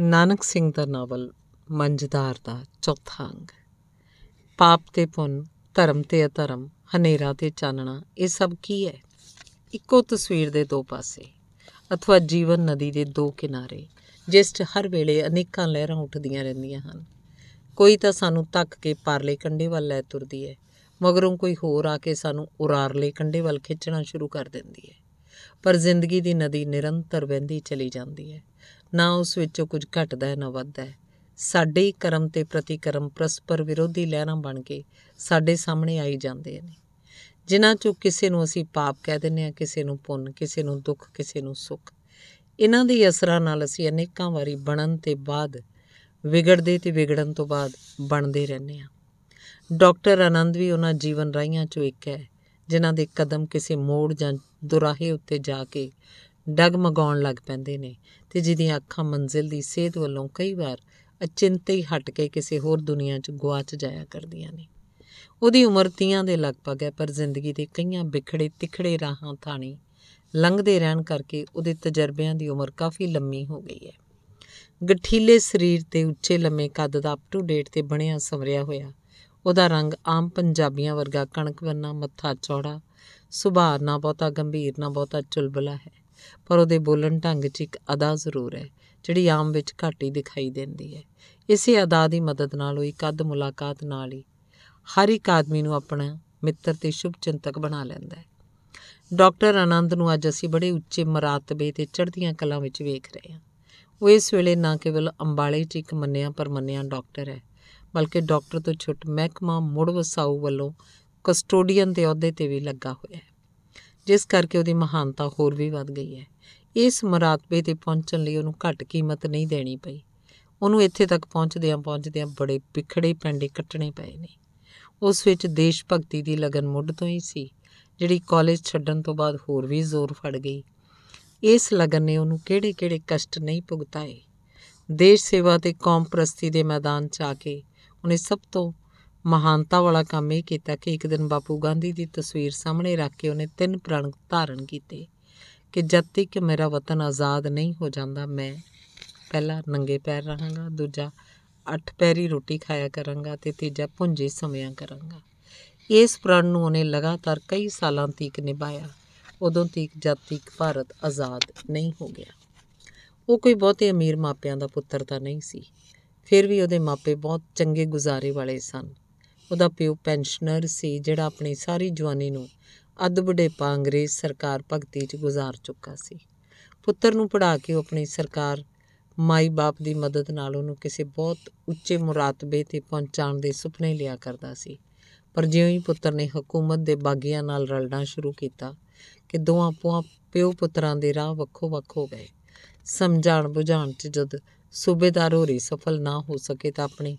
ਨਾਨਕ ਸਿੰਘ ਦਾ ਨਾਵਲ ਮੰਜਦਾਰ ਦਾ ਚੌਥਾ ਅੰਗ ਪਾਪ ਤੇ ਪੁੰਨ ਧਰਮ ਤੇ ਅਧਰਮ ਹਨੇਰਾ ਤੇ ਚਾਨਣਾ ਇਹ ਸਭ ਕੀ ਹੈ ਇੱਕੋ ਤਸਵੀਰ ਦੇ ਦੋ ਪਾਸੇ ਅਥਵਾ ਜੀਵਨ ਨਦੀ ਦੇ ਦੋ ਕਿਨਾਰੇ ਜਿਸ 'ਚ ਹਰ ਵੇਲੇ ਅਨੇਕਾਂ ਲਹਿਰਾਂ ਉੱਠਦੀਆਂ ਰਹਿੰਦੀਆਂ ਹਨ ਕੋਈ ਤਾਂ ਸਾਨੂੰ ਤੱਕ ਕੇ ਪਰਲੇ ਕੰਢੇ ਵੱਲ ਲੈ ਤੁਰਦੀ ਹੈ ਮਗਰੋਂ ਕੋਈ ਹੋਰ ਆ ਕੇ ਸਾਨੂੰ ਉਰਾਰਲੇ ਕੰਢੇ ਵੱਲ ਖਿੱਚਣਾ ਸ਼ੁਰੂ ਕਰ ਦਿੰਦੀ ਹੈ ਪਰ ਜ਼ਿੰਦਗੀ ਦੀ ਨਦੀ ਨਿਰੰਤਰ ਵਹਿੰਦੀ ਚਲੀ ਜਾਂਦੀ ਹੈ ਨਾ ਉਸ ਵਿੱਚੋਂ ਕੁਝ ਘਟਦਾ ਹੈ ਨਾ ਵੱਧਦਾ ਹੈ ਸਾਡੇ ਕਰਮ ਤੇ ਪ੍ਰਤੀਕਰਮ ਪਰਸਪਰ ਵਿਰੋਧੀ ਲਹਿਰਾਂ ਬਣ ਕੇ ਸਾਡੇ ਸਾਹਮਣੇ ਆਈ ਜਾਂਦੇ ਨੇ ਜਿਨ੍ਹਾਂ ਚੋਂ ਕਿਸੇ ਨੂੰ ਅਸੀਂ ਪਾਪ ਕਹਿ ਦਿੰਨੇ ਆ ਕਿਸੇ ਨੂੰ ਪੁੰਨ ਕਿਸੇ ਨੂੰ ਦੁੱਖ ਕਿਸੇ ਨੂੰ ਸੁੱਖ ਇਹਨਾਂ ਦੇ ਅਸਰਾਂ ਨਾਲ ਅਸੀਂ ਅਨੇਕਾਂ ਵਾਰੀ ਬਣਨ ਤੇ ਬਾਅਦ ਵਿਗੜਦੇ ਤੇ ਵਿਗੜਨ ਤੋਂ ਬਾਅਦ ਬਣਦੇ ਰਹਿੰਦੇ ਆ ਡਾਕਟਰ ਆਨੰਦ ਵੀ ਉਹਨਾਂ ਜੀਵਨ ਰਾਹੀਆਂ ਚੋਂ ਇੱਕ ਹੈ ਜਿਨ੍ਹਾਂ ਦੇ ਕਦਮ ਕਿਸੇ ਮੋੜ ਜਾਂ ਦੁਰਾਹੇ ਉੱਤੇ ਜਾ ਕੇ ਡਗਮਗਾਉਣ ਲੱਗ ਪੈਂਦੇ ਨੇ ਤੇ ਜਿਹਦੀਆਂ ਅੱਖਾਂ ਮੰਜ਼ਿਲ ਦੀ ਸੇਧ ਵੱਲੋਂ ਕਈ ਵਾਰ ਅਚਿੰਤੇ ਹੀ ਹਟ ਕੇ ਕਿਸੇ ਹੋਰ ਦੁਨੀਆ 'ਚ ਗਵਾਚ ਜਾਇਆ ਕਰਦੀਆਂ ਨੇ ਉਹਦੀ ਉਮਰ 30 ਦੇ ਲਗਭਗ ਹੈ ਪਰ ਜ਼ਿੰਦਗੀ ਦੇ ਕਈਆਂ ਵਿਖੜੇ ਤਿਖੜੇ ਰਾਹਾਂ ਥਾਣੀ ਲੰਘਦੇ ਰਹਿਣ ਕਰਕੇ ਉਹਦੇ ਤਜਰਬਿਆਂ ਦੀ ਉਮਰ ਕਾਫੀ ਲੰਮੀ ਹੋ ਗਈ ਹੈ ਗਠੀਲੇ ਸਰੀਰ ਤੇ ਉੱਚੇ ਲੰਮੇ ਕੱਦ ਦਾ ਅਪ ਟੂ ਡੇਟ ਤੇ ਬਣਿਆ ਸਵਰਿਆ ਹੋਇਆ ਉਹਦਾ ਰੰਗ ਆਮ ਪੰਜਾਬੀਆਂ ਵਰਗਾ ਕਣਕ ਵਰਨਾ ਮੱਥਾ ਚੌੜਾ ਸੁਭਾਅ ਨਾ ਬਹੁਤਾ ਗੰਭੀਰ ਨਾ ਬਹੁਤਾ ਚੁਲਬਲਾ ਹੈ ਪਰ ਉਹਦੇ ਬੋਲਣ ਢੰਗ 'ਚ ਇੱਕ ਅਦਾ ਜ਼ਰੂਰ ਹੈ ਜਿਹੜੀ ਆਮ ਵਿੱਚ ਘੱਟ ਹੀ ਦਿਖਾਈ ਦਿੰਦੀ ਹੈ ਇਸੇ ਅਦਾ ਦੀ ਮਦਦ ਨਾਲ ਇੱਕ ਕੱਦ ਮੁਲਾਕਾਤ ਨਾਲ ਹੀ ਹਰ ਇੱਕ ਆਦਮੀ ਨੂੰ ਆਪਣਾ ਮਿੱਤਰ ਤੇ ਸ਼ੁਭ ਚਿੰਤਕ ਬਣਾ ਲੈਂਦਾ ਹੈ ਡਾਕਟਰ ਆਨੰਦ ਨੂੰ ਅੱਜ ਅਸੀਂ ਬੜੇ ਉੱਚੇ ਮਰਾਤਬੇ ਤੇ ਚੜ੍ਹਦੀਆਂ ਕਲਾਂ ਵਿੱਚ ਵੇਖ ਰਹੇ ਹਾਂ ਉਹ ਇਸ ਵੇਲੇ ਨਾ ਕੇਵਲ ਅੰਬਾਲੇ 'ਚ ਇੱਕ ਮੰਨਿਆ ਪਰ ਮੰਨਿਆ ਡਾਕਟਰ ਹੈ ਬਲਕਿ ਡਾਕਟਰ ਤੋਂ ਛੁੱਟ ਮਹਿਕਮਾ ਮੁੜ ਵਸਾਉ ਵੱਲੋਂ ਕਸਟੋਡੀਅਨ ਦੇ ਅਹੁਦੇ ਤੇ ਵੀ ਲੱਗਾ ਹੋਇਆ ਹੈ ਜਿਸ ਕਰਕੇ ਉਹਦੀ ਮਹਾਨਤਾ ਹੋਰ ਵੀ ਵੱਧ ਗਈ ਹੈ ਇਸ ਮਰਾਤਬੇ ਤੇ ਪਹੁੰਚਣ ਲਈ ਉਹਨੂੰ ਘੱਟ ਕੀਮਤ ਨਹੀਂ ਦੇਣੀ ਪਈ ਉਹਨੂੰ ਇੱਥੇ ਤੱਕ ਪਹੁੰਚਦਿਆਂ ਪਹੁੰਚਦਿਆਂ ਬੜੇ ਵਿਖੜੇ ਪੈਂਡੇ ਕੱਟਣੇ ਪਏ ਨੇ ਉਸ ਵਿੱਚ ਦੇਸ਼ ਭਗਤੀ ਦੀ ਲਗਨ ਮੁੱਢ ਤੋਂ ਹੀ ਸੀ ਜਿਹੜੀ ਕਾਲਜ ਛੱਡਣ ਤੋਂ ਬਾਅਦ ਹੋਰ ਵੀ ਜ਼ੋਰ ਫੜ ਗਈ ਇਸ ਲਗਨ ਨੇ ਉਹਨੂੰ ਕਿਹੜੇ-ਕਿਹੜੇ ਕਸ਼ਟ ਨਹੀਂ ਭੁਗਤਾਏ ਦੇਸ਼ ਸੇਵਾ ਤੇ ਕੌਮ ਪ੍ਰਸਤੀ ਦੇ ਮੈਦਾਨ 'ਚ ਆ ਕੇ ਉਹਨੇ ਸਭ ਤੋਂ ਮਹਾਨਤਾ ਵਾਲਾ ਕੰਮ ਇਹ ਕੀਤਾ ਕਿ ਇੱਕ ਦਿਨ ਬਾਪੂ ਗਾਂਧੀ ਦੀ ਤਸਵੀਰ ਸਾਹਮਣੇ ਰੱਖ ਕੇ ਉਹਨੇ ਤਿੰਨ ਪ੍ਰਣ ਧਾਰਨ ਕੀਤੇ ਕਿ ਜਦ ਤੱਕ ਮੇਰਾ ਵਤਨ ਆਜ਼ਾਦ ਨਹੀਂ ਹੋ ਜਾਂਦਾ ਮੈਂ ਪਹਿਲਾ ਨੰਗੇ ਪੈਰ ਰਹਾਂਗਾ ਦੂਜਾ ਅੱਠ ਪੈਰੀ ਰੋਟੀ ਖਾਇਆ ਕਰਾਂਗਾ ਤੇ ਤੀਜਾ ਪੁੰਜੇ ਸਮਿਆਂ ਕਰਾਂਗਾ ਇਸ ਪ੍ਰਣ ਨੂੰ ਉਹਨੇ ਲਗਾਤਾਰ ਕਈ ਸਾਲਾਂ ਤੀਕ ਨਿਭਾਇਆ ਉਦੋਂ ਤੀਕ ਜਦ ਤੱਕ ਭਾਰਤ ਆਜ਼ਾਦ ਨਹੀਂ ਹੋ ਗਿਆ ਉਹ ਕੋਈ ਬਹੁਤੇ ਅਮੀਰ ਮਾਪਿਆਂ ਦਾ ਪੁੱਤਰ ਤਾਂ ਨਹੀਂ ਸੀ ਫਿਰ ਵੀ ਉਹਦੇ ਮਾਪੇ ਬਹੁਤ ਚੰਗੇ ਗੁਜ਼ਾਰੇ ਵਾਲੇ ਸਨ ਉਹਦਾ ਪਿਓ ਪੈਨਸ਼ਨਰ ਸੀ ਜਿਹੜਾ ਆਪਣੀ ਸਾਰੀ ਜਵਾਨੀ ਨੂੰ ਅੱਧ ਬੁਢੇਪਾ ਅੰਗਰੇਜ਼ ਸਰਕਾਰ ਭਗਤੀ 'ਚ ਗੁਜ਼ਾਰ ਚੁੱਕਾ ਸੀ ਪੁੱਤਰ ਨੂੰ ਪੜਾ ਕੇ ਉਹ ਆਪਣੀ ਸਰਕਾਰ ਮਾਈ ਬਾਪ ਦੀ ਮਦਦ ਨਾਲ ਉਹਨੂੰ ਕਿਸੇ ਬਹੁਤ ਉੱਚੇ ਮੁਰਾਤਬੇ ਤੇ ਪਹੁੰਚਾਉਣ ਦੇ ਸੁਪਨੇ ਲਿਆ ਕਰਦਾ ਸੀ ਪਰ ਜਿਉਂ ਹੀ ਪੁੱਤਰ ਨੇ ਹਕੂਮਤ ਦੇ ਬਾਗੀਆਂ ਨਾਲ ਰਲਣਾ ਸ਼ੁਰੂ ਕੀਤਾ ਕਿ ਦੋਹਾਂ ਪੁਆ ਪਿਓ ਪੁੱਤਰਾਂ ਦੇ ਰਾਹ ਵੱਖੋ ਵੱਖ ਹੋ ਗਏ ਸਮਝਾਣ ਬੁਝਾਣ 'ਚ ਜਦ ਸੂਬੇਦਾਰ ਹੋਰੀ ਸਫਲ ਨਾ ਹੋ ਸਕੇ ਤਾਂ ਆਪਣੀ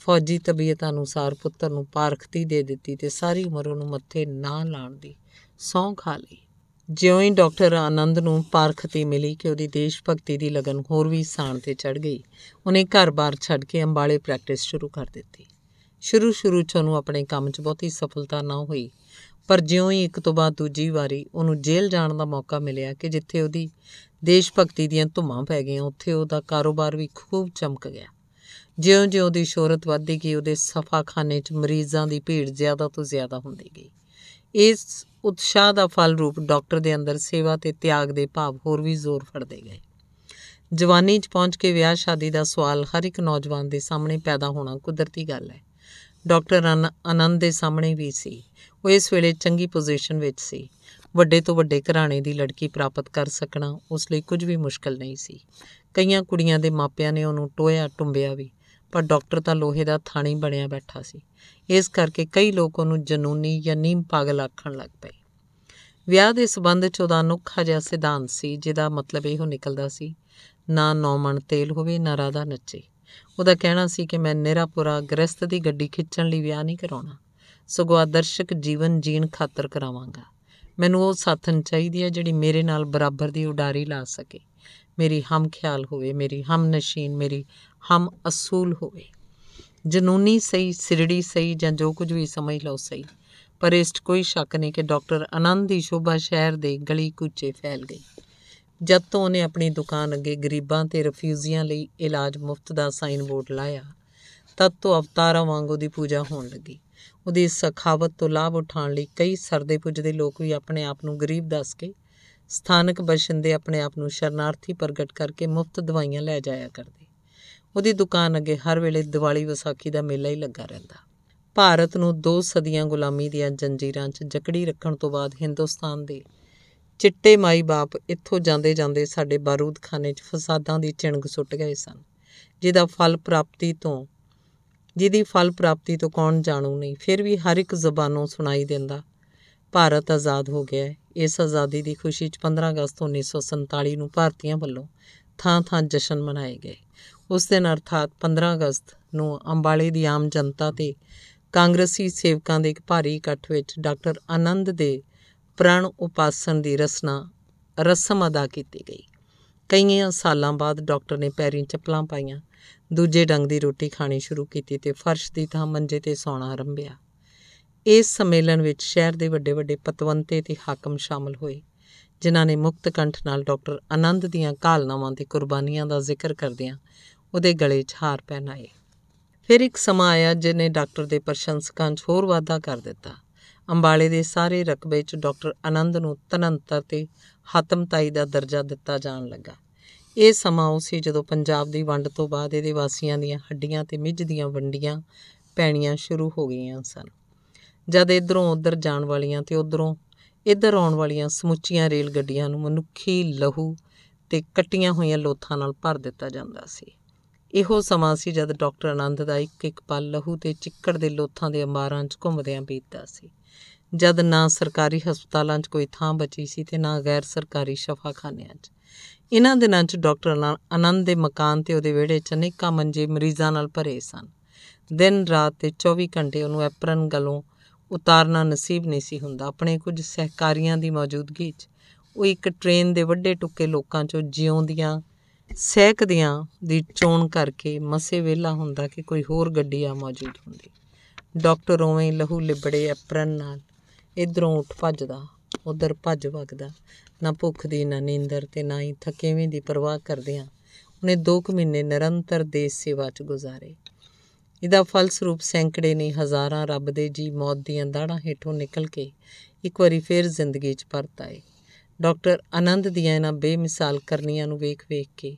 ਫੌਜੀ ਤਬੀਅਤ ਅਨੁਸਾਰ ਪੁੱਤਰ ਨੂੰ ਪਾਰਖਤੀ ਦੇ ਦਿੱਤੀ ਤੇ ਸਾਰੀ ਉਮਰ ਉਹਨੂੰ ਮੱਥੇ ਨਾ ਲਾਣ ਦੀ ਸੌਂ ਖਾ ਲਈ ਜਿਉਂ ਹੀ ਡਾਕਟਰ ਆਨੰਦ ਨੂੰ ਪਾਰਖਤੀ ਮਿਲੀ ਕਿ ਉਹਦੀ ਦੇਸ਼ ਭਗਤੀ ਦੀ ਲਗਨ ਹੋਰ ਵੀ ਸਾਣ ਤੇ ਚੜ ਗਈ ਉਹਨੇ ਘਰ-ਬਾਰ ਛੱਡ ਕੇ ਅੰਬਾਲੇ ਪ੍ਰੈਕਟਿਸ ਸ਼ੁਰੂ ਕਰ ਦਿੱਤੀ ਸ਼ੁਰੂ-ਸ਼ੁਰੂ 'ਚ ਉਹਨੂੰ ਆਪਣੇ ਕੰਮ 'ਚ ਬਹੁਤੀ ਸਫਲਤਾ ਨਾ ਹੋਈ ਪਰ ਜਿਉਂ ਹੀ ਇੱਕ ਤੋਂ ਬਾਅਦ ਦੂਜੀ ਵਾਰੀ ਉਹਨੂੰ ਜੇਲ੍ਹ ਜਾਣ ਦਾ ਮੌਕਾ ਮਿਲਿਆ ਕਿ ਜਿੱਥੇ ਉਹਦੀ ਦੇਸ਼ ਭਗਤੀ ਦੀਆਂ ਧੁਮਾਂ ਪੈ ਗਈਆਂ ਉੱਥੇ ਉਹਦਾ ਕਾਰੋਬਾਰ ਵੀ ਖੂਬ ਚਮਕ ਗਿਆ ਜਿਉਂ-ਜਿਉਂ ਦੀ ਸ਼ੋਹਰਤ ਵਧਦੀ ਗਈ ਉਹਦੇ ਸਫਾਖਾਨੇ 'ਚ ਮਰੀਜ਼ਾਂ ਦੀ ਭੀੜ ਜ਼ਿਆਦਾ ਤੋਂ ਜ਼ਿਆਦਾ ਹੁੰਦੀ ਗਈ ਇਸ ਉਤਸ਼ਾਹ ਦਾ ਫਲ ਰੂਪ ਡਾਕਟਰ ਦੇ ਅੰਦਰ ਸੇਵਾ ਤੇ ਤਿਆਗ ਦੇ ਭਾਵ ਹੋਰ ਵੀ ਜ਼ੋਰ ਫੜਦੇ ਗਏ ਜਵਾਨੀ 'ਚ ਪਹੁੰਚ ਕੇ ਵਿਆਹ ਸ਼ਾਦੀ ਦਾ ਸਵਾਲ ਹਰ ਇੱਕ ਨੌਜਵਾਨ ਦੇ ਸਾਹਮਣੇ ਪੈਦਾ ਹੋਣਾ ਕੁਦਰਤੀ ਗੱਲ ਹੈ ਡਾਕਟਰ ਅਨੰਦ ਦੇ ਸਾਹਮਣੇ ਵੀ ਸੀ ਉਹ ਇਸ ਵੇਲੇ ਚੰਗੀ ਪੋਜੀਸ਼ਨ ਵਿੱਚ ਸੀ ਵੱਡੇ ਤੋਂ ਵੱਡੇ ਘਰਾਣੇ ਦੀ ਲੜਕੀ ਪ੍ਰਾਪਤ ਕਰ ਸਕਣਾ ਉਸ ਲਈ ਕੁਝ ਵੀ ਮੁਸ਼ਕਲ ਨਹੀਂ ਸੀ ਕਈਆਂ ਕੁੜੀਆਂ ਦੇ ਮਾਪਿਆਂ ਨੇ ਉਹਨੂੰ ਟੋਇਆ ਟੁੰਬਿਆ ਵੀ ਪਰ ਡਾਕਟਰ ਤਾਂ ਲੋਹੇ ਦਾ ਥਾਣੀ ਬਣਿਆ ਬੈਠਾ ਸੀ ਇਸ ਕਰਕੇ ਕਈ ਲੋਕ ਉਹਨੂੰ ਜਨੂਨੀ ਜਾਂ ਨੀਮ ਪਾਗਲ ਆਖਣ ਲੱਗ ਪਏ ਵਿਆਹ ਦੇ ਸਬੰਧ 'ਚ ਉਹਦਾ ਨੁੱਖਾ ਜਿਹਾ ਸਿਧਾਂਤ ਸੀ ਜਿਹਦਾ ਮਤਲਬ ਇਹੋ ਨਿਕਲਦਾ ਸੀ ਨਾ ਨੌਮਣ ਤੇਲ ਹੋਵੇ ਨਾ ਰਾਦਾ ਨੱਚੇ ਉਹਦਾ ਕਹਿਣਾ ਸੀ ਕਿ ਮੈਂ ਨੇਰਾਪੁਰਾ ਗ੍ਰਸਥ ਦੀ ਗੱਡੀ ਖਿੱਚਣ ਲਈ ਵਿਆਹ ਨਹੀਂ ਕਰਾਉਣਾ ਸਗੋਂ ਆਦਰਸ਼ਕ ਜੀਵਨ ਜੀਣ ਖਾਤਰ ਕਰਾਵਾਂਗਾ ਮੈਨੂੰ ਉਹ ਸਾਥਣ ਚਾਹੀਦੀ ਹੈ ਜਿਹੜੀ ਮੇਰੇ ਨਾਲ ਬਰਾਬਰ ਦੀ ਉਡਾਰੀ ਲਾ ਸਕੇ ਮੇਰੀ ਹਮ ਖਿਆਲ ਹੋਵੇ ਮੇਰੀ ਹਮ ਨਸ਼ੀਨ ਮੇਰੀ ਹਮ ਅਸੂਲ ਹੋਵੇ ਜਨੂਨੀ ਸਹੀ ਸਿਰੜੀ ਸਹੀ ਜਾਂ ਜੋ ਕੁਝ ਵੀ ਸਮਝ ਲਓ ਸਹੀ ਪਰ ਇਸ 'ਚ ਕੋਈ ਸ਼ੱਕ ਨਹੀਂ ਕਿ ਡਾਕਟਰ ਆਨੰਦ ਦੀ ਸ਼ੋਭਾ ਸ਼ਹਿਰ ਦੇ ਗਲੀ ਕੁੱਚੇ ਫੈਲ ਗਈ ਜਦ ਤੋਂ ਉਹਨੇ ਆਪਣੀ ਦੁਕਾਨ ਅੱਗੇ ਗਰੀਬਾਂ ਤੇ ਰਫਿਊਜ਼ੀਆਂ ਲਈ ਇਲਾਜ ਮੁਫਤ ਦਾ ਸਾਈਨ ਬੋਰਡ ਲਾਇਆ ਤਦ ਤੋਂ ਅਵਤਾਰਾਂ ਵਾਂਗੂ ਦੀ ਪੂਜਾ ਹੋਣ ਲੱਗੀ ਉਹਦੀ ਸਖਾਵਤ ਤੋਂ ਲਾਭ ਉਠਾਉਣ ਲਈ ਕਈ ਸਰਦੇ ਪੁੱਜਦੇ ਲੋਕ ਵੀ ਆਪਣੇ ਆਪ ਨੂੰ ਗਰੀਬ ਦੱਸ ਕੇ ਸਥਾਨਕ ਬਸ਼ਿੰਦੇ ਆਪਣੇ ਆਪ ਨੂੰ ਸ਼ਰਨਾਰਥੀ ਪ੍ਰਗਟ ਕਰਕੇ ਮੁਫਤ ਦਵਾਈਆਂ ਲੈ ਜਾਇਆ ਕਰਦੇ ਉਹਦੀ ਦੁਕਾਨ ਅੱਗੇ ਹਰ ਵੇਲੇ ਦੀਵਾਲੀ ਵਿਸਾਖੀ ਦਾ ਮੇਲਾ ਹੀ ਲੱਗਾ ਰਹਿੰਦਾ ਭਾਰਤ ਨੂੰ ਦੋ ਸਦੀਆਂ ਗੁਲਾਮੀ ਦੀਆਂ ਜੰਜੀਰਾਂ 'ਚ ਜਕੜੀ ਰੱਖਣ ਤੋਂ ਬਾਅਦ ਹਿੰਦੁਸਤਾਨ ਦੇ ਚਿੱਟੇ ਮਾਈ ਬਾਪ ਇੱਥੋਂ ਜਾਂਦੇ ਜਾਂਦੇ ਸਾਡੇ ਬਾਰੂਦਖਾਨੇ 'ਚ ਫਸਾਦਾਂ ਦੀ ਚਿਣਗ ਸੁੱਟ ਗਏ ਸਨ ਜਿਹਦਾ ਫਲ ਪ੍ਰਾਪਤੀ ਤੋਂ ਜਿਹਦੀ ਫਲ ਪ੍ਰਾਪਤੀ ਤੋਂ ਕੌਣ ਜਾਣੂ ਨਹੀਂ ਫਿਰ ਵੀ ਹਰ ਇੱਕ ਜ਼ਬਾਨੋਂ ਸੁਣਾਈ ਦਿੰਦਾ ਭਾਰਤ ਆਜ਼ਾਦ ਹੋ ਗਿਆ ਹੈ ਇਸ ਆਜ਼ਾਦੀ ਦੀ ਖੁਸ਼ੀ 'ਚ 15 ਅਗਸਤ 1947 ਨੂੰ ਭਾਰਤੀਆਂ ਵੱਲੋਂ ਥਾਂ-ਥਾਂ ਜਸ਼ਨ ਮਨਾਏ ਗਏ ਉਸ ਦਿਨ ਅਰਥਾਤ 15 ਅਗਸਤ ਨੂੰ ਅੰਬਾਲੇ ਦੀ ਆਮ ਜਨਤਾ ਤੇ ਕਾਂਗਰਸੀ ਸੇਵਕਾਂ ਦੇ ਇੱਕ ਭਾਰੀ ਇਕੱਠ ਵਿੱਚ ਡਾਕਟਰ ਆਨੰਦ ਦੇ ਪ੍ਰਣ ਉਪਾਸਨ ਦੀ ਰਸਨਾ ਰਸਮ ਅਦਾ ਕੀਤੀ ਗਈ ਕਈਆਂ ਸਾਲਾਂ ਬਾਅਦ ਡਾਕਟਰ ਨੇ ਪੈਰੀਂ ਚੱਪਲਾਂ ਪਾਈਆਂ ਦੂਜੇ ਡੰਗ ਦੀ ਰੋਟੀ ਖਾਣੀ ਸ਼ੁਰੂ ਕੀਤੀ ਤੇ ਫਰਸ਼ ਦੀ ਥਾਂ ਮੰਜੇ ਤੇ ਸੌਣਾ ਆਰੰਭਿਆ ਇਸ ਸੰਮੇਲਨ ਵਿੱਚ ਸ਼ਹਿਰ ਦੇ ਵੱਡੇ ਵੱਡੇ ਪਤਵੰਤੇ ਤੇ ਹਾਕਮ ਸ਼ਾਮਲ ਹੋਏ ਜਿਨ੍ਹਾਂ ਨੇ ਮੁਕਤ ਕੰਠ ਨਾਲ ਡਾਕਟਰ ਆਨੰਦ ਦੀਆਂ ਕਾਲਨਾਵਾਂ ਤੇ ਕੁਰਬਾਨੀਆਂ ਦਾ ਜ਼ਿਕਰ ਕਰਦਿਆਂ ਉਹਦੇ ਗਲੇ 'ਚ ਹਾਰ ਪਹਿਨਾਏ ਫਿਰ ਇੱਕ ਸਮਾਂ ਆਇਆ ਜਿਨੇ ਡਾਕਟਰ ਦੇ ਪ੍ਰਸ਼ੰਸਕਾਂ 'ਚ ਹੋਰ ਵਾਧਾ ਕਰ ਦਿੱਤਾ ਅੰਬਾਲੇ ਦੇ ਸਾਰੇ ਰਕਬੇ 'ਚ ਡਾਕਟਰ ਆਨੰਦ ਨੂੰ ਤਨੰਤਰ ਤੇ ਹਤਮਤਾਈ ਦਾ ਦਰਜਾ ਦਿੱਤਾ ਜਾਣ ਲੱਗਾ ਇਹ ਸਮਾਂ ਉਹ ਸੀ ਜਦੋਂ ਪੰਜਾਬ ਦੀ ਵੰਡ ਤੋਂ ਬਾਅਦ ਇਹਦੇ ਵਾਸੀਆਂ ਦੀਆਂ ਹੱਡੀਆਂ ਤੇ ਮਿੱਝ ਦੀਆਂ ਵੰਡੀਆਂ ਪੈਣੀਆਂ ਸ਼ੁਰੂ ਹੋ ਗਈਆਂ ਸਨ ਜਦ ਇਧਰੋਂ ਉਧਰ ਜਾਣ ਵਾਲੀਆਂ ਤੇ ਉਧਰੋਂ ਇਧਰ ਆਉਣ ਵਾਲੀਆਂ ਸਮੁੱਚੀਆਂ ਰੇਲ ਗੱਡੀਆਂ ਨੂੰ ਮਨੁੱਖੀ ਲਹੂ ਤੇ ਕੱਟੀਆਂ ਹੋਈਆਂ ਲੋਥਾਂ ਨਾਲ ਭਰ ਦਿੱਤਾ ਜਾਂਦਾ ਸੀ ਇਹੋ ਸਮਾਂ ਸੀ ਜਦ ਡਾਕਟਰ ਆਨੰਦ ਦਾ ਇੱਕ ਇੱਕ ਪਲ ਲਹੂ ਤੇ ਚਿੱਕੜ ਦੇ ਲੋਥਾਂ ਦੇ ਅਮਾਰਾਂ 'ਚ ਘੁੰਮਦਿਆਂ ਬੀਤਦਾ ਸੀ ਜਦ ਨਾ ਸਰਕਾਰੀ ਹਸਪਤਾਲਾਂ 'ਚ ਕੋਈ ਥਾਂ ਬਚੀ ਸੀ ਤੇ ਨਾ ਗੈਰ ਸਰਕਾਰੀ ਸ਼ਫਾਖਾਨਿਆਂ 'ਚ ਇਹਨਾਂ ਦਿਨਾਂ 'ਚ ਡਾਕਟਰ ਆਨੰਦ ਦੇ ਮਕਾਨ ਤੇ ਉਹਦੇ ਵਿਹੜੇ 'ਚ ਅਨੇਕਾਂ ਮੰਜੇ ਮਰੀਜ਼ਾਂ ਨਾਲ ਭਰੇ ਸਨ ਦਿਨ ਰਾਤ ਤੇ 24 ਘੰਟੇ ਉਹਨੂੰ ਐਪਰਨ ਗਲੋਂ ਉਤਾਰਨਾ ਨਸੀਬ ਨਹੀਂ ਸੀ ਹੁੰਦਾ ਆਪਣੇ ਕੁਝ ਸਹਿਕਾਰੀਆਂ ਦੀ ਮੌਜੂਦਗੀ 'ਚ ਉਹ ਇੱਕ ਟ੍ਰੇਨ ਦੇ ਵੱਡੇ ਟੁੱਕੇ ਲੋਕਾਂ 'ਚੋਂ ਜਿਉਂਦੀਆਂ ਸਹਿਕਦਿਆਂ ਦੀ ਚੋਣ ਕਰਕੇ ਮਸੇ ਵੇਲਾ ਹੁੰਦਾ ਕਿ ਕੋਈ ਹੋਰ ਗੱਡੀ ਆ ਮੌਜੂਦ ਹੁੰਦੀ ਡਾਕਟਰ ਉਵੇਂ ਲਹੂ ਲਿਬੜੇ ਐਪਰਨ ਨਾਲ ਇਧਰੋਂ ਉੱਠ ਭੱਜਦਾ ਉਧਰ ਭੱਜ ਵਗਦਾ ਨਾ ਭੁੱਖ ਦੀ ਨਾ ਨੀਂਦਰ ਤੇ ਨਾ ਹੀ ਥਕੇਵੇਂ ਦੀ ਪਰਵਾਹ ਕਰਦਿਆਂ ਉਹਨੇ 2 ਮਹੀਨੇ ਨਿਰੰਤਰ ਦੇਸ਼ ਸੇਵਾ 'ਚ ਗੁਜ਼ਾਰੇ ਇਹਦਾ ਫਲਸਰੂਪ ਸੈਂਕੜੇ ਨਹੀਂ ਹਜ਼ਾਰਾਂ ਰੱਬ ਦੇ ਜੀ ਮੌਤ ਦੀਆਂ ਦਾੜਾਂ ਹੇਠੋਂ ਨਿਕਲ ਕੇ ਇੱਕ ਵਾਰੀ ਫੇਰ ਜ਼ਿੰਦਗੀ 'ਚ ਪਰਤ ਆਏ ਡਾਕਟਰ ਆਨੰਦ ਦੀਆਂ ਇਹਨਾਂ ਬੇਮਿਸਾਲ ਕਰਨੀਆਂ ਨੂੰ ਵੇਖ-ਵੇਖ ਕੇ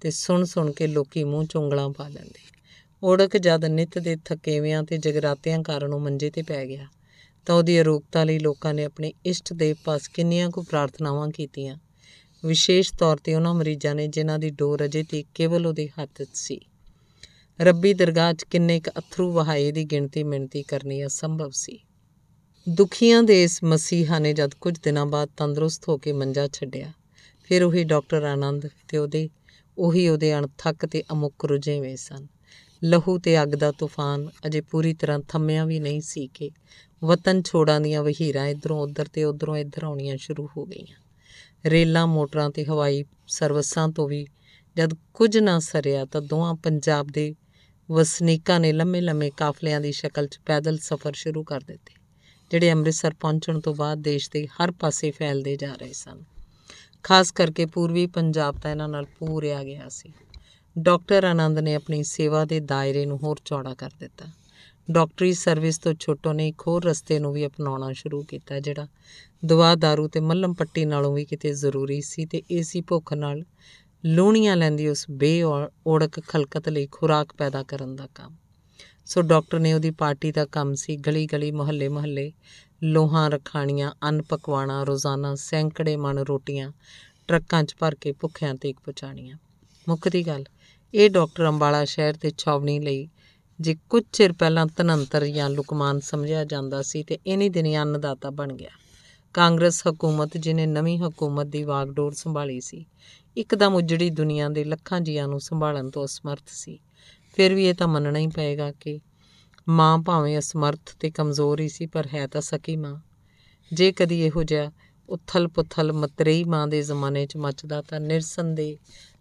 ਤੇ ਸੁਣ-ਸੁਣ ਕੇ ਲੋਕੀ ਮੂੰਹ ਚੁੰਗਲਾਂ ਪਾ ਲੈਂਦੇ ਔੜਕ ਜਦ ਨਿਤ ਦੇ ਥਕੇਵਿਆਂ ਤੇ ਜਗਰਾਤਿਆਂ ਕਾਰਨ ਉਹ ਮੰਜੇ ਤੇ ਪੈ ਗਿਆ ਤਾਂ ਉਹਦੀ ਅਰੋਗਤਾ ਲਈ ਲੋਕਾਂ ਨੇ ਆਪਣੇ ਇਸ਼ਟ ਦੇਵ ਪਾਸ ਕਿੰਨੀਆਂ ਕੋ ਪ੍ਰਾਰਥਨਾਵਾਂ ਕੀਤੀਆਂ ਵਿਸ਼ੇਸ਼ ਤੌਰ ਤੇ ਉਹਨਾਂ ਮਰੀਜ਼ਾਂ ਨੇ ਜਿਨ੍ਹਾਂ ਦੀ ਡੋਰ ਅਜੇ ਤੱਕ ਕੇਵਲ ਉਹਦੇ ਹੱਥ 'ਚ ਸੀ ਰੱਬੀ ਦਰਗਾਹ 'ਚ ਕਿੰਨੇ ਕ ਅਥਰੂ ਵਹਾਏ ਦੀ ਗਿਣਤੀ ਮਿੰਤੀ ਕਰਨੀ ਅਸੰਭਵ ਸੀ ਦੁਖੀਆਂ ਦੇ ਇਸ ਮਸੀਹਾ ਨੇ ਜਦ ਕੁਝ ਦਿਨਾਂ ਬਾਅਦ ਤੰਦਰੁਸਤ ਹੋ ਕੇ ਮੰਜਾ ਛੱਡਿਆ ਫਿਰ ਉਹੀ ਡਾਕਟਰ ਆਨੰਦ ਤੇ ਉਹਦੇ ਉਹੀ ਉਹਦੇ ਅਣਥੱਕ ਤੇ ਅਮੁੱਕ ਰੁਝੇਵੇਂ ਸਨ ਲਹੂ ਤੇ ਅੱਗ ਦਾ ਤੂਫਾਨ ਅਜੇ ਪੂਰੀ ਤਰ੍ਹਾਂ ਥੰਮਿਆ ਵੀ ਨਹੀਂ ਸੀ ਕਿ ਵਤਨ ਛੋੜਾਂ ਦੀਆਂ ਵਹੀਰਾਂ ਇਧਰੋਂ ਉਧਰ ਤੇ ਉਧਰੋਂ ਇਧਰ ਆਉਣੀਆਂ ਸ਼ੁਰੂ ਹੋ ਗਈਆਂ ਰੇਲਾਂ ਮੋਟਰਾਂ ਤੇ ਹਵਾਈ ਸਰਵਿਸਾਂ ਤੋਂ ਵੀ ਜਦ ਕੁਝ ਨਾ ਸਰਿਆ ਤਾਂ ਦੋਹਾਂ ਪੰਜਾਬ ਦੇ ਵਸਨੀਕਾਂ ਨੇ ਲੰਮੇ ਲੰਮੇ ਕਾਫਲਿਆਂ ਦੀ ਸ਼ਕਲ 'ਚ ਪੈਦਲ ਸਫ਼ਰ ਸ਼ੁਰੂ ਕਰ ਦਿੱਤੇ ਜਿਹੜੇ ਅੰਮ੍ਰਿਤਸਰ ਪਹੁੰਚਣ ਤੋਂ ਬਾਅਦ ਦੇਸ਼ ਦੇ ਹਰ ਪਾਸੇ ਫੈਲਦੇ ਜਾ ਰਹੇ ਸਨ ਖਾਸ ਕਰਕੇ ਪੂਰਬੀ ਪੰਜਾਬ ਤਾਂ ਇਹਨਾਂ ਨਾਲ ਪੂਰਿਆ ਗਿਆ ਸੀ ਡਾਕਟਰ ਆਨੰਦ ਨੇ ਆਪਣੀ ਸੇਵਾ ਦੇ ਦਾਇਰੇ ਨੂੰ ਹੋਰ ਚੌੜਾ ਕਰ ਦਿੱਤਾ ਡਾਕਟਰੀ ਸਰਵਿਸ ਤੋਂ ਛੋਟੋ ਨੇ ਇੱਕ ਹੋਰ ਰਸਤੇ ਨੂੰ ਵੀ ਅਪਣਾਉਣਾ ਸ਼ੁਰੂ ਕੀਤਾ ਜਿਹੜਾ ਦਵਾ दारू ਤੇ ਮੱਲਮ ਪੱਟੀ ਨਾਲੋਂ ਵੀ ਕਿਤੇ ਜ਼ਰੂਰੀ ਸੀ ਤੇ ਏਸੀ ਭੁੱਖ ਨਾਲ ਲੂਣੀਆਂ ਲੈਂਦੀ ਉਸ ਬੇ ਔੜਕ ਖਲਕਤ ਲਈ ਖੁਰਾਕ ਪੈਦਾ ਕਰਨ ਦਾ ਕੰਮ ਸੋ ਡਾਕਟਰ ਨੇ ਉਹਦੀ ਪਾਰਟੀ ਦਾ ਕੰਮ ਸੀ ਗਲੀ ਗਲੀ ਮੁਹੱਲੇ ਮੁਹੱਲੇ ਲੋਹਾਂ ਰਖਾਣੀਆਂ ਅੰਨ ਪਕਵਾਣਾ ਰੋਜ਼ਾਨਾ ਸੈਂਕੜੇ ਮਣ ਰੋਟੀਆਂ ਟਰੱਕਾਂ 'ਚ ਭਰ ਕੇ ਭੁੱਖਿਆਂ ਤੀਕ ਪਹੁੰਚਾਣੀਆਂ ਮੁੱਖ ਦੀ ਗੱਲ ਇਹ ਡਾਕਟਰ ਅੰਬਾਲਾ ਸ਼ਹਿਰ ਤੇ ਛਾਵਣੀ ਲਈ ਜੇ ਕੁਝ ਚਿਰ ਪਹਿਲਾਂ ਤਨੰਤਰ ਜਾਂ ਲੁਕਮਾਨ ਸਮਝਿਆ ਜਾਂਦਾ ਸੀ ਤੇ ਦਿਨ ਦਿਨੀ ਦਾਤਾ ਬਣ ਗਿਆ ਕਾਂਗਰਸ ਹਕੂਮਤ ਜਿਨੇ ਨਵੀਂ ਹਕੂਮਤ ਦੀ ਵਾਗਡੋਰ ਸੰਭਾਲੀ ਸੀ ਇੱਕਦਮ ਉਜੜੀ ਦੁਨੀਆ ਦੇ ਲੱਖਾਂ ਜੀਆਂ ਨੂੰ ਸੰਭਾਲਣ ਤੋਂ ਅਸਮਰਥ ਸੀ ਫਿਰ ਵੀ ਇਹ ਤਾਂ ਮੰਨਣਾ ਹੀ ਪਏਗਾ ਕਿ ਮਾਂ ਭਾਵੇਂ ਅਸਮਰਥ ਤੇ ਕਮਜ਼ੋਰ ਹੀ ਸੀ ਪਰ ਹੈ ਤਾਂ ਸਕੀ ਮਾਂ ਜੇ ਕਦੀ ਇਹੋ ਜਿਹਾ ਉਥਲ-ਪੁਥਲ ਮਤਰੇਈ ਮਾਂ ਦੇ ਜ਼ਮਾਨੇ 'ਚ ਮੱਚਦਾ ਤਾਂ ਨਿਰਸੰਦੇ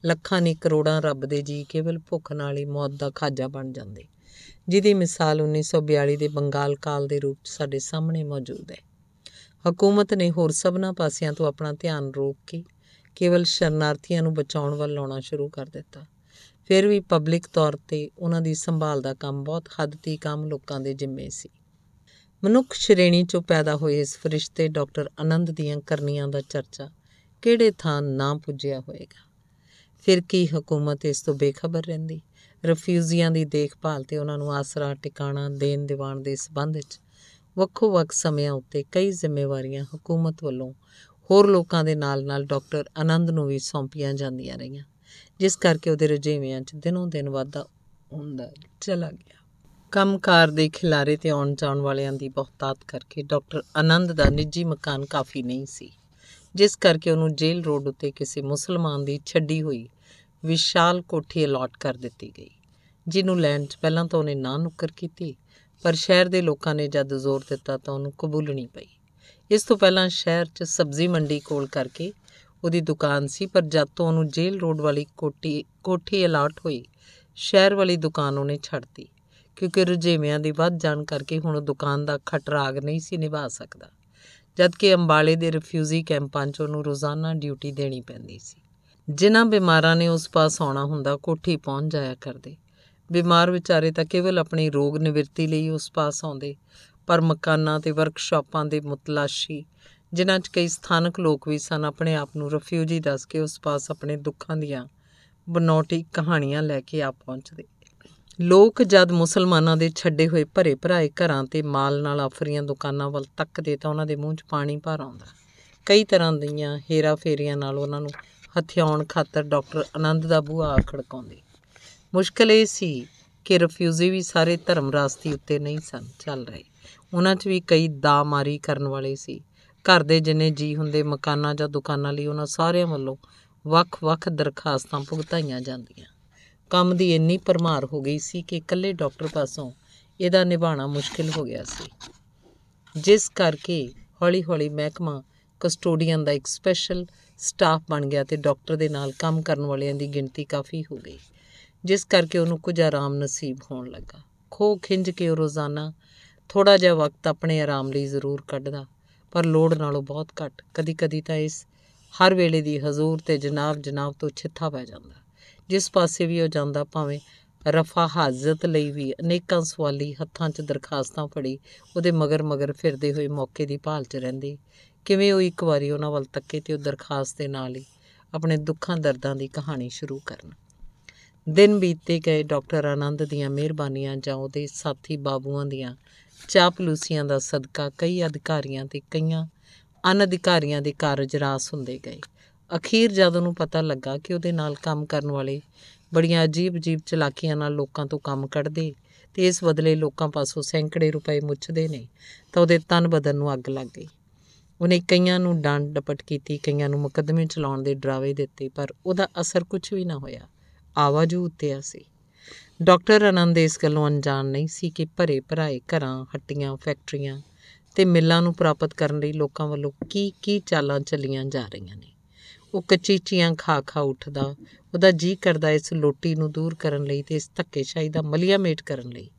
ਲੱਖਾਂ ਨਹੀਂ ਕਰੋੜਾਂ ਰੱਬ ਦੇ ਜੀ ਕੇਵਲ ਭੁੱਖ ਨਾਲ ਹੀ ਮੌਤ ਦਾ ਖਾਜਾ ਬਣ ਜਾਂਦੇ ਜਿਹਦੀ ਮਿਸਾਲ 1942 ਦੇ ਬੰਗਾਲ ਕਾਲ ਦੇ ਰੂਪ 'ਚ ਸਾਡੇ ਸਾਹਮਣੇ ਮੌਜੂਦ ਹੈ ਹਕੂਮਤ ਨੇ ਹੋਰ ਸਭਨਾ ਪਾਸਿਆਂ ਤੋਂ ਆਪਣਾ ਧਿਆਨ ਰੋਕ ਕੇ ਕੇਵਲ ਸ਼ਰਨਾਰਥੀਆਂ ਨੂੰ ਬਚਾਉਣ ਵੱਲ ਲਾਉਣਾ ਸ਼ੁਰੂ ਕਰ ਦਿੱਤਾ ਫਿਰ ਵੀ ਪਬਲਿਕ ਤੌਰ ਤੇ ਉਹਨਾਂ ਦੀ ਸੰਭਾਲ ਦਾ ਕੰਮ ਬਹੁਤ ਹੱਦ ਤੀ ਕੰਮ ਲੋਕਾਂ ਦੇ ਜ਼ਿੰਮੇ ਸੀ ਮਨੁੱਖ ਸ਼੍ਰੇਣੀ ਚੋਂ ਪੈਦਾ ਹੋਏ ਇਸ ਫਰਿਸ਼ਤੇ ਡਾਕਟਰ ਆਨੰਦ ਦੀਆਂ ਕਰਨੀਆਂ ਦਾ ਚਰਚਾ ਕਿਹੜੇ ਥਾਂ ਨਾ ਪੁੱਜਿਆ ਹੋਵੇਗਾ ਫਿਰ ਕੀ ਹਕੂਮਤ ਇਸ ਤੋਂ ਬੇਖਬਰ ਰਹਿੰਦੀ ਰਫਿਊਜ਼ੀਆਂ ਦੀ ਦੇਖਭਾਲ ਤੇ ਉਹਨਾਂ ਨੂੰ ਆਸਰਾ ਟਿਕਾਣਾ ਦੇਣ ਦਿਵਾਣ ਦੇ ਸਬੰਧ ਵਿੱਚ ਵੱਖੋ-ਵੱਖ ਸਮਿਆਂ ਉੱਤੇ ਕਈ ਜ਼ਿੰਮੇਵਾਰੀਆਂ ਹਕੂਮਤ ਵੱਲੋਂ ਹੋਰ ਲੋਕਾਂ ਦੇ ਨਾਲ-ਨਾਲ ਡਾਕਟਰ ਆਨੰਦ ਨੂੰ ਵੀ ਸੌਂਪੀਆਂ ਜਾਂਦੀਆਂ ਰਹੀਆਂ ਜਿਸ ਕਰਕੇ ਉਹਦੇ ਰਜੇਵਿਆਂ 'ਚ ਦਿਨੋਂ ਦਿਨ ਵਾਧਾ ਹੁੰਦਾ ਚਲਾ ਗਿਆ ਕੰਮਕਾਰ ਦੇ ਖਿਲਾਰੇ ਤੇ ਆਉਣ ਜਾਣ ਵਾਲਿਆਂ ਦੀ ਬਹੁਤਾਤ ਕਰਕੇ ਡਾਕਟਰ ਆਨੰਦ ਦਾ ਨਿੱਜੀ ਮਕਾਨ ਕਾਫੀ ਨਹੀਂ ਸੀ ਜਿਸ ਕਰਕੇ ਉਹਨੂੰ ਜੇਲ੍ਹ ਰੋਡ ਉੱਤੇ ਕਿਸੇ ਮੁਸਲਮਾਨ ਦੀ ਛੱਡੀ ਹੋਈ ਵਿਸ਼ਾਲ ਕੋਠੀ ਅਲਾਟ ਕਰ ਦਿੱਤੀ ਗਈ ਜਿਹਨੂੰ ਲੈਣ 'ਚ ਪਹਿਲਾਂ ਤਾਂ ਉਹਨੇ ਨਾ ਨੁੱਕਰ ਕੀਤੀ ਪਰ ਸ਼ਹਿਰ ਦੇ ਲੋਕਾਂ ਨੇ ਜਦ ਜ਼ੋਰ ਦਿੱਤਾ ਤਾਂ ਉਹਨੂੰ ਕਬੂਲਣੀ ਪਈ ਇਸ ਤੋਂ ਪਹਿਲਾਂ ਸ਼ਹਿਰ 'ਚ ਸਬਜ਼ੀ ਮੰਡੀ ਕੋਲ ਕਰਕੇ ਉਹਦੀ ਦੁਕਾਨ ਸੀ ਪਰ ਜਦ ਤੋਂ ਉਹਨੂੰ ਜੇਲ੍ਹ ਰੋਡ ਵਾਲੀ ਕੋਠੀ ਕੋਠੀ ਅਲਾਟ ਹੋਈ ਸ਼ਹਿਰ ਵਾਲੀ ਦੁਕਾਨ ਉਹਨੇ ਛੱਡਤੀ ਕਿਉਂਕਿ ਰੁਝੇਵਿਆਂ ਦੀ ਵੱਧ ਜਾਣ ਕਰਕੇ ਹੁਣ ਉਹ ਦੁਕਾਨ ਦਾ ਖਟਰਾਗ ਨਹੀਂ ਸੀ ਨਿਭਾ ਸਕਦਾ ਜਦ ਕਿ ਅੰਬਾਲੇ ਦੇ ਰਿਫਿਊਜੀ ਕੈਂਪਾਂ 'ਚ ਉਹਨੂੰ ਰੋਜ਼ਾਨਾ ਡਿਊਟੀ ਦੇਣੀ ਪੈਂਦੀ ਸੀ ਜਿਨ੍ਹਾਂ ਬਿਮਾਰਾਂ ਨੇ ਉਸ ਪਾਸ ਆਉਣਾ ਹੁੰਦਾ ਕੋਠੀ ਪਹੁੰਚ ਜਾਇਆ ਕਰਦੇ ਬਿਮਾਰ ਵਿਚਾਰੇ ਤਾਂ ਕੇਵਲ ਆਪਣੀ ਰੋਗ ਨਿਵਰਤੀ ਲਈ ਉਸ ਪਾਸ ਆਉਂਦੇ ਪਰ ਮਕਾਨਾਂ ਤੇ ਵਰਕਸ਼ਾਪਾਂ ਦੇ ਮੁਤਲਾਸ਼ੀ ਜਿਨ੍ਹਾਂ 'ਚ ਕਈ ਸਥਾਨਕ ਲੋਕ ਵੀ ਸਨ ਆਪਣੇ ਆਪ ਨੂੰ ਰਫਿਊਜੀ ਦੱਸ ਕੇ ਉਸ ਪਾਸ ਆਪਣੇ ਦੁੱਖਾਂ ਦੀਆਂ ਬਨੌਟੀ ਕਹਾਣੀਆਂ ਲੈ ਕੇ ਆ ਪਹੁੰਚਦੇ ਲੋਕ ਜਦ ਮੁਸਲਮਾਨਾਂ ਦੇ ਛੱਡੇ ਹੋਏ ਭਰੇ ਭਰਾਏ ਘਰਾਂ ਤੇ ਮਾਲ ਨਾਲ ਆਫਰੀਆਂ ਦੁਕਾਨਾਂ ਵੱਲ ਤੱਕਦੇ ਤਾਂ ਉਹਨਾਂ ਦੇ ਮੂੰਹ 'ਚ ਪਾਣੀ ਭਰ ਆਉਂਦਾ ਕਈ ਤਰ੍ਹਾਂ ਦੀਆਂ ਹੇਰਾ ਫੇਰੀਆਂ ਨਾਲ ਉਹਨਾਂ ਨੂੰ ਹਥਿਆਉਣ ਖਾਤਰ ਡਾਕਟਰ ਆਨੰਦ ਦਾ ਬੂਹਾ ਖੜਕਾਉਂਦੇ ਮੁਸ਼ਕਲ ਇਹ ਸੀ ਕਿ ਰਫਿਊਜੀ ਵੀ ਸਾਰੇ ਧਰਮ ਰਾਸਤੀ ਉੱਤੇ ਨਹੀਂ ਸਨ ਚੱਲ ਰਹੇ ਉਹਨਾਂ 'ਚ ਵੀ ਕਈ ਦਾਮਾਰੀ ਕਰਨ ਵਾਲੇ ਸੀ ਘਰ ਦੇ ਜਿੰਨੇ ਜੀ ਹੁੰਦੇ ਮਕਾਨਾਂ ਜਾਂ ਦੁਕਾਨਾਂ ਲਈ ਉਹਨਾਂ ਸਾਰਿਆਂ ਵੱਲੋਂ ਵੱਖ-ਵੱਖ ਦਰਖਾਸਤਾਂ ਭੁਗਤਾਈਆਂ ਜਾਂਦੀਆਂ ਕੰਮ ਦੀ ਇੰਨੀ ਪਰਮਾਰ ਹੋ ਗਈ ਸੀ ਕਿ ਇਕੱਲੇ ਡਾਕਟਰ ਪਾਸੋਂ ਇਹਦਾ ਨਿਭਾਣਾ ਮੁਸ਼ਕਿਲ ਹੋ ਗਿਆ ਸੀ ਜਿਸ ਕਰਕੇ ਹੌਲੀ-ਹੌਲੀ ਮਹਿਕਮਾ ਕਸਟੋਡੀਅਨ ਦਾ ਇੱਕ ਸਪੈਸ਼ਲ ਸਟਾਫ ਬਣ ਗਿਆ ਤੇ ਡਾਕਟਰ ਦੇ ਨਾਲ ਕੰਮ ਕਰਨ ਵਾਲਿਆਂ ਦੀ ਗਿਣਤੀ ਕਾਫੀ ਹੋ ਗਈ ਜਿਸ ਕਰਕੇ ਉਹਨੂੰ ਕੁਝ ਆਰਾਮ ਨਸੀਬ ਹੋਣ ਲੱਗਾ ਖੋ ਖਿੰਜ ਕੇ ਰੋਜ਼ਾਨਾ ਥੋੜਾ ਜਿਹਾ ਵਕਤ ਆਪਣੇ ਆਰਾਮ ਲਈ ਜ਼ਰੂਰ ਕੱਢਦਾ ਪਰ ਲੋੜ ਨਾਲੋਂ ਬਹੁਤ ਘੱਟ ਕਦੀ-ਕਦੀ ਤਾਂ ਇਸ ਹਰ ਵੇਲੇ ਦੀ ਹਜ਼ੂਰ ਤੇ ਜਨਾਬ ਜਨਾਬ ਤੋਂ ਛਿੱਥਾ ਪੈ ਜਾਂਦਾ ਜਿਸ ਪਾਸੇ ਵੀ ਉਹ ਜਾਂਦਾ ਭਾਵੇਂ ਰਫਾ ਹਾਜ਼ਤ ਲਈ ਵੀ ਅਨੇਕਾਂ ਸਵਾਲੀ ਹੱਥਾਂ 'ਚ ਦਰਖਾਸਤਾਂ ਫੜੀ ਉਹਦੇ ਮਗਰ ਮਗਰ ਫਿਰਦੇ ਹੋਏ ਮੌਕੇ ਦੀ ਭਾਲ 'ਚ ਰਹਿੰਦੇ ਕਿਵੇਂ ਉਹ ਇੱਕ ਵਾਰੀ ਉਹਨਾਂ ਵੱਲ ਤੱਕੇ ਤੇ ਉਹ ਦਰਖਾਸਤ ਦੇ ਨਾਲ ਹੀ ਆਪਣੇ ਦੁੱਖਾਂ ਦਰਦਾਂ ਦੀ ਕਹਾਣੀ ਸ਼ੁਰੂ ਕਰਨ ਦਿਨ ਬੀਤੇ ਗਏ ਡਾਕਟਰ ਆਨੰਦ ਦੀਆਂ ਮਿਹਰਬਾਨੀਆਂ ਜਾਂ ਉਹਦੇ ਸਾਥੀ ਬਾਬੂਆਂ ਦੀਆਂ ਚਾਪਲੂਸੀਆਂ ਦਾ ਸਦਕਾ ਕਈ ਅਧਿਕਾਰੀਆਂ ਤੇ ਕਈਆਂ ਅਨਅਧਿਕਾਰੀਆਂ ਦੇ ਕਾਰਜ ਰਾਸ ਹੁੰਦੇ ਗਏ ਅਖੀਰ ਜਦ ਉਹਨੂੰ ਪਤਾ ਲੱਗਾ ਕਿ ਉਹਦੇ ਨਾਲ ਕੰਮ ਕਰਨ ਵਾਲੇ ਬੜੀਆਂ ਅਜੀਬ-ਅਜੀਬ ਚਲਾਕੀਆਂ ਨਾਲ ਲੋਕਾਂ ਤੋਂ ਕੰਮ ਕੱਢਦੇ ਤੇ ਇਸ ਬਦਲੇ ਲੋਕਾਂ ਪਾਸੋਂ ਸੈਂਕੜੇ ਰੁਪਏ ਮੁੱਚਦੇ ਨੇ ਤਾਂ ਉਹਦੇ ਤਨ ਬਦਨ ਨੂੰ ਅੱਗ ਲੱਗ ਗਈ ਉਹਨੇ ਕਈਆਂ ਨੂੰ ਡੰਡ ਡਪਟ ਕੀਤੀ ਕਈਆਂ ਨੂੰ ਮੁਕੱਦਮੇ ਚਲਾਉਣ ਦੇ ਡਰਾਵੇ ਦਿੱਤੇ ਪਰ ਉਹਦਾ ਅਸਰ ਕੁਝ ਵੀ ਨਾ ਹੋਇਆ ਆਵਾਜ਼ ਉੱਤੇ ਆ ਸੀ ਡਾਕਟਰ ਅਨੰਦ ਇਸ ਗੱਲੋਂ ਅਣਜਾਣ ਨਹੀਂ ਸੀ ਕਿ ਭਰੇ ਭਰਾਏ ਘਰਾਂ ਹੱਟੀਆਂ ਫੈਕਟਰੀਆਂ ਤੇ ਮਿੱਲਾਂ ਨੂੰ ਪ੍ਰਾਪਤ ਕਰਨ ਲਈ ਲੋਕਾਂ ਵੱਲੋਂ ਕੀ ਕੀ ਚਾਲਾਂ ਚੱਲੀਆਂ ਜਾ ਰਹੀਆਂ ਨੇ ਉਹ ਕਚੀਚੀਆਂ ਖਾ ਖਾ ਉੱਠਦਾ ਉਹਦਾ ਜੀ ਕਰਦਾ ਇਸ ਲੋਟੀ ਨੂੰ ਦੂਰ ਕਰਨ ਲਈ ਤੇ ਇਸ ਧੱਕੇਸ਼ਾਹੀ ਦਾ ਮਲੀਆ ਮੇਟ ਕਰਨ ਲਈ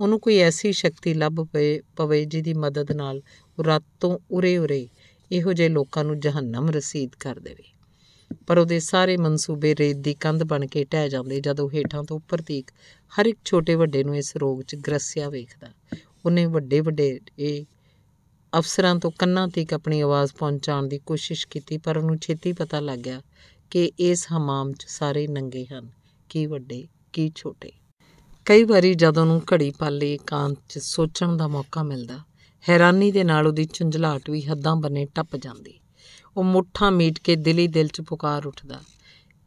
ਉਹਨੂੰ ਕੋਈ ਐਸੀ ਸ਼ਕਤੀ ਲੱਭ ਪਏ ਪਵੇ ਜਿਹਦੀ ਮਦਦ ਨਾਲ ਉਹ ਰਾਤੋਂ ਉਰੇ ਉਰੇ ਇਹੋ ਜਿਹੇ ਲੋਕਾਂ ਨੂੰ ਜਹੰਨਮ ਰਸੀਦ ਕਰ ਦੇਵੇ ਪਰ ਉਹਦੇ ਸਾਰੇ ਮਨਸੂਬੇ ਰੇਤ ਦੀ ਕੰਧ ਬਣ ਕੇ ਟਹਿ ਜਾਂਦੇ ਜਦੋਂ ਹੇਠਾਂ ਤੋਂ ਉੱਪਰ ਤੀਕ ਹਰ ਇੱਕ ਛੋਟੇ ਵੱਡੇ ਨੂੰ ਇਸ ਰੋਗ 'ਚ ਗਰਸਿਆ ਵੇਖਦਾ ਉਹਨੇ ਵੱਡੇ ਵੱਡੇ ਇਹ ਅਫਸਰਾਂ ਤੋਂ ਕੰਨਾਂ ਤੀਕ ਆਪਣੀ ਆਵਾਜ਼ ਪਹੁੰਚਾਉਣ ਦੀ ਕੋਸ਼ਿਸ਼ ਕੀਤੀ ਪਰ ਉਹਨੂੰ ਛੇਤੀ ਪਤਾ ਲੱਗ ਗਿਆ ਕਿ ਇਸ ਹਮਾਮ 'ਚ ਸਾਰੇ ਨੰਗੇ ਹਨ ਕੀ ਵੱਡੇ ਕੀ ਛੋਟੇ ਕਈ ਵਾਰੀ ਜਦੋਂ ਉਹਨੂੰ ਘੜੀ ਪਾਲੇ ਇਕਾਂਤ 'ਚ ਸੋਚਣ ਦਾ ਮੌਕਾ ਮਿਲਦਾ ਹੈਰਾਨੀ ਦੇ ਨਾਲ ਉਹਦੀ ਚੁੰਝਲਾਟ ਵੀ ਹੱਦਾਂ ਬੰਨੇ ਟੱਪ ਜਾਂਦੀ ਉਹ ਮੁੱਠਾਂ ਮੀਟ ਕੇ ਦਿਲੀ ਦਿਲ 'ਚ ਪੁਕਾਰ ਉੱਠਦਾ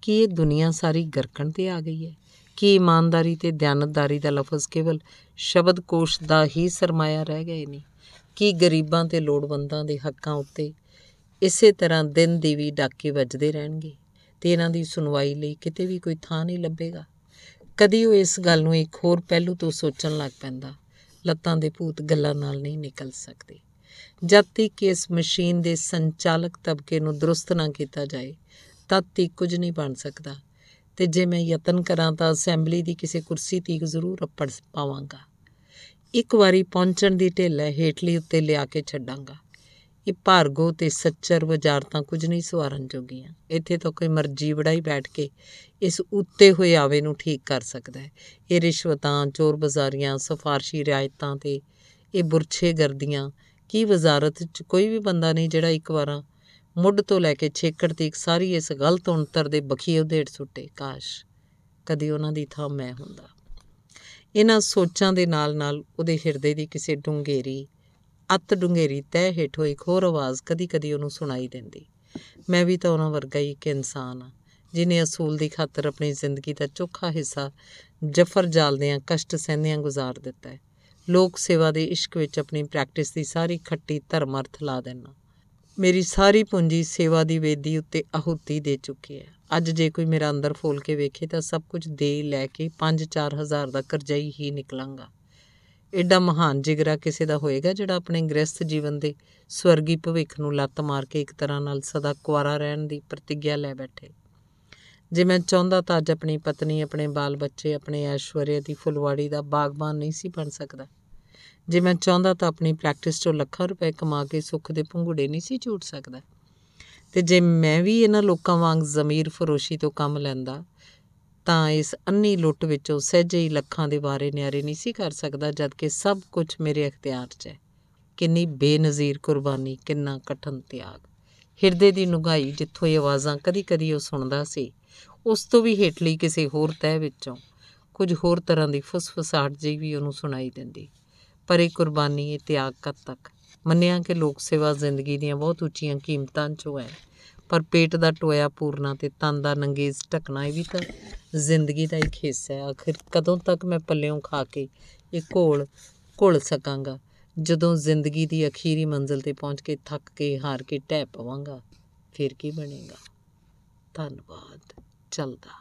ਕਿ ਇਹ ਦੁਨੀਆ ਸਾਰੀ ਗਰਕਣ ਤੇ ਆ ਗਈ ਹੈ ਕਿ ਇਮਾਨਦਾਰੀ ਤੇ ਦਿਆਨਤਦਾਰੀ ਦਾ ਲਫ਼ਜ਼ ਕੇਵਲ ਸ਼ਬਦ ਕੋਸ਼ ਦਾ ਹੀ ਸਰਮਾਇਆ ਰਹਿ ਗਏ ਨੇ ਕਿ ਗਰੀਬਾਂ ਤੇ ਲੋੜਵੰਦਾਂ ਦੇ ਹੱਕਾਂ ਉੱਤੇ ਇਸੇ ਤਰ੍ਹਾਂ ਦਿਨ ਦੀ ਵੀ ਡਾਕੇ ਵੱਜਦੇ ਰਹਿਣਗੇ ਤੇ ਇਹਨਾਂ ਦੀ ਸੁਣਵਾਈ ਲਈ ਕਿਤੇ ਵੀ ਕੋਈ ਥਾਂ ਨਹੀਂ ਲੱਭੇਗਾ ਕਦੀ ਉਹ ਇਸ ਗੱਲ ਨੂੰ ਇੱਕ ਹੋਰ ਪਹਿਲੂ ਤੋਂ ਸੋਚਣ ਲੱਗ ਪੈਂਦਾ ਲੱਤਾਂ ਦੇ ਭੂਤ ਗੱਲਾਂ ਨਾਲ ਨਹੀਂ ਨਿਕਲ ਸਕਦੇ ਜਦ ਤੱਕ ਇਸ ਮਸ਼ੀਨ ਦੇ ਸੰਚਾਲਕ ਤਬਕੇ ਨੂੰ ਦਰੁਸਤ ਨਾ ਕੀਤਾ ਜਾਏ ਤਦ ਤੱਕ ਕੁਝ ਨਹੀਂ ਬਣ ਸਕਦਾ ਤੇ ਜੇ ਮੈਂ ਯਤਨ ਕਰਾਂ ਤਾਂ ਅਸੈਂਬਲੀ ਦੀ ਕਿਸੇ ਕੁਰਸੀ ਤੀਕ ਜ਼ਰੂਰ ਅੱਪੜ ਪਾਵਾਂਗਾ ਇੱਕ ਵਾਰੀ ਪਹੁੰਚਣ ਦੀ ਢੇਲਾ ਹੇਠਲੀ ਉੱਤੇ ਲਿਆ ਕੇ ਛੱਡਾਂਗਾ ਇਹ ਭਾਰਗੋ ਤੇ ਸੱਚਰ ਵਜਾਰਤਾਂ ਕੁਝ ਨਹੀਂ ਸਵਾਰਨ ਜੋਗੀਆਂ ਇੱਥੇ ਤਾਂ ਕੋਈ ਮਰਜੀ ਵੜਾਈ ਬੈਠ ਕੇ ਇਸ ਉੱਤੇ ਹੋਏ ਆਵੇ ਨੂੰ ਠੀਕ ਕਰ ਸਕਦਾ ਹੈ ਇਹ ਰਿਸ਼ਵਤਾਂ ਚੋਰ ਬਜ਼ਾਰੀਆਂ ਸਫਾਰਸ਼ੀ ਰਿਆਇਤਾਂ ਤੇ ਇਹ ਬੁਰਛੇ ਗਰਦੀਆਂ ਕੀ ਵਜ਼ਾਰਤ 'ਚ ਕੋਈ ਵੀ ਬੰਦਾ ਨਹੀਂ ਜਿਹੜਾ ਇੱਕ ਵਾਰ ਮੁੱਢ ਤੋਂ ਲੈ ਕੇ ਛੇਕੜ ਤੀਕ ਸਾਰੀ ਇਸ ਗਲਤ ਉਣਤਰ ਦੇ ਬਖੀ ਉਧੇੜ ਸੁੱਟੇ ਕਾਸ਼ ਕਦੀ ਉਹਨਾਂ ਦੀ ਥਾਂ ਮੈਂ ਹੁੰਦਾ ਇਹਨਾਂ ਸੋਚਾਂ ਦੇ ਨਾਲ-ਨਾਲ ਉਹਦੇ ਹਿਰਦੇ ਦੀ ਕਿਸੇ ਡੁੰਗੇਰੀ ਅਤ ਡੁੰਗੇਰੀ ਤਹਿ ਹੇਠ ਇੱਕ ਹੋਰ ਆਵਾਜ਼ ਕਦੀ-ਕਦੀ ਉਹਨੂੰ ਸੁਣਾਈ ਦਿੰਦੀ ਮੈਂ ਵੀ ਤਾਂ ਉਹਨਾਂ ਵਰਗਾ ਹੀ ਇੱਕ ਇਨਸਾਨ ਆ ਜਿਨੇ ਅਸੂਲ ਦੀ ਖਾਤਰ ਆਪਣੀ ਜ਼ਿੰਦਗੀ ਦਾ ਚੋਖਾ ਹਿੱਸਾ ਜਫਰ ਜਾਲਦਿਆਂ ਕਸ਼ਟ ਸਹਿੰਦਿਆਂ ਗੁਜ਼ਾਰ ਦਿੱਤਾ ਹੈ ਲੋਕ ਸੇਵਾ ਦੇ ਇਸ਼ਕ ਵਿੱਚ ਆਪਣੀ ਪ੍ਰੈਕਟਿਸ ਦੀ ਸਾਰੀ ਖੱਟੀ ਧਰਮ ਅਰਥ ਲਾ ਦੇਣਾ ਮੇਰੀ ਸਾਰੀ ਪੂੰਜੀ ਸੇਵਾ ਦੀ ਵੇਦੀ ਉੱਤੇ ਆਹੂਤੀ ਦੇ ਚੁੱਕੀ ਹੈ ਅੱਜ ਜੇ ਕੋਈ ਮੇਰਾ ਅੰਦਰ ਫੋਲ ਕੇ ਵੇਖੇ ਤਾਂ ਸਭ ਕੁਝ ਦੇ ਲੈ ਕੇ 5-4 ਹਜ਼ਾਰ ਦਾ ਕਰਜ਼ਾਈ ਹੀ ਨਿਕਲਾਂਗਾ ਐਡਾ ਮਹਾਨ ਜਿਗਰਾ ਕਿਸੇ ਦਾ ਹੋਏਗਾ ਜਿਹੜਾ ਆਪਣੇ ਗ੍ਰਸਥ ਜੀਵਨ ਦੇ ਸਵਰਗੀ ਭਵਿੱਖ ਨੂੰ ਲੱਤ ਮਾਰ ਕੇ ਇੱਕ ਤਰ੍ਹਾਂ ਨਾਲ ਸਦਾ ਕੁਆਰਾ ਰਹਿਣ ਦੀ ਪ੍ਰਤੀਗਿਆ ਲੈ ਬੈਠੇ ਜੇ ਮੈਂ ਚਾਹੁੰਦਾ ਤਾਂ ਅੱਜ ਆਪਣੀ ਪਤਨੀ ਆਪਣੇ ਬਾਲ ਬੱਚੇ ਆਪਣੇ ਐਸ਼ਵਰਿਆ ਦੀ ਫੁਲਵਾੜੀ ਦਾ ਬਾਗਬਾਨ ਨਹੀਂ ਸੀ ਬਣ ਸਕਦਾ ਜੇ ਮੈਂ ਚਾਹੁੰਦਾ ਤਾਂ ਆਪਣੀ ਪ੍ਰੈਕਟਿਸ ਤੋਂ ਲੱਖਾਂ ਰੁਪਏ ਕਮਾ ਕੇ ਸੁੱਖ ਦੇ ਪੰਘੂੜੇ ਨਹੀਂ ਸੀ ਝੂਟ ਸਕਦਾ ਤੇ ਜੇ ਮੈਂ ਵੀ ਇਹਨਾਂ ਲੋਕਾਂ ਵਾਂਗ ਜ਼ਮੀਰ ਫਰੋਸ਼ੀ ਤੋਂ ਕੰਮ ਲੈਂਦਾ ਤਾਂ ਇਸ ਅੰਨੀ ਲੁੱਟ ਵਿੱਚੋਂ ਸਹਿਜੇ ਹੀ ਲੱਖਾਂ ਦੇ ਬਾਰੇ ਨਿਆਰੇ ਨਹੀਂ ਸੀ ਕਰ ਸਕਦਾ ਜਦ ਕਿ ਸਭ ਕੁਝ ਮੇਰੇ ਇਖਤਿਆਰ 'ਚ ਹੈ ਕਿੰਨੀ ਬੇਨਜ਼ੀਰ ਕੁਰਬਾਨੀ ਕਿੰਨਾ ਕਠਨ ਤਿਆਗ ਹਿਰਦੇ ਦੀ ਨੁਗਾਈ ਜਿੱਥੋਂ ਇਹ ਆਵਾਜ਼ਾਂ ਕਦੀ-ਕਦੀ ਉਹ ਸੁਣਦਾ ਸੀ ਉਸ ਤੋਂ ਵੀ ਹੇਠਲੀ ਕਿਸੇ ਹੋਰ ਤਹਿ ਵਿੱਚੋਂ ਕੁਝ ਹੋਰ ਤਰ੍ਹਾਂ ਦੀ ਫਸਫਸਾਹਟ ਜਿਹੀ ਵੀ ਉਹਨੂੰ ਸੁਣਾਈ ਦਿੰਦੀ ਪਰੇ ਕੁਰਬਾਨੀ ਇਹ ਤਿਆਗ ਕਰ ਤੱਕ ਮੰਨਿਆ ਕਿ ਲੋਕ ਸੇਵਾ ਜ਼ਿੰਦਗੀ ਦੀਆਂ ਬਹੁਤ ਉੱਚੀਆਂ ਕੀਮਤਾਂ ਚੋਂ ਹੈ ਪਰ ਪੇਟ ਦਾ ਟੋਇਆ ਪੂਰਨਾ ਤੇ ਤਨ ਦਾ ਨੰਗੇਜ਼ ਢਕਣਾ ਇਹ ਵੀ ਤਾਂ ਜ਼ਿੰਦਗੀ ਦਾ ਇੱਕ ਹਿੱਸਾ ਹੈ ਆਖਿਰ ਕਦੋਂ ਤੱਕ ਮੈਂ ਪੱਲਿਓਂ ਖਾ ਕੇ ਇਹ ਘੋਲ ਘੁਲ ਸਕਾਂਗਾ ਜਦੋਂ ਜ਼ਿੰਦਗੀ ਦੀ ਅਖੀਰੀ ਮੰਜ਼ਲ ਤੇ ਪਹੁੰਚ ਕੇ ਥੱਕ ਕੇ ਹਾਰ ਕੇ ਟਹਿ ਪਵਾਂਗਾ ਫਿਰ ਕੀ ਬਣੇਗਾ ਧੰਨਵਾਦ ਚਲਦਾ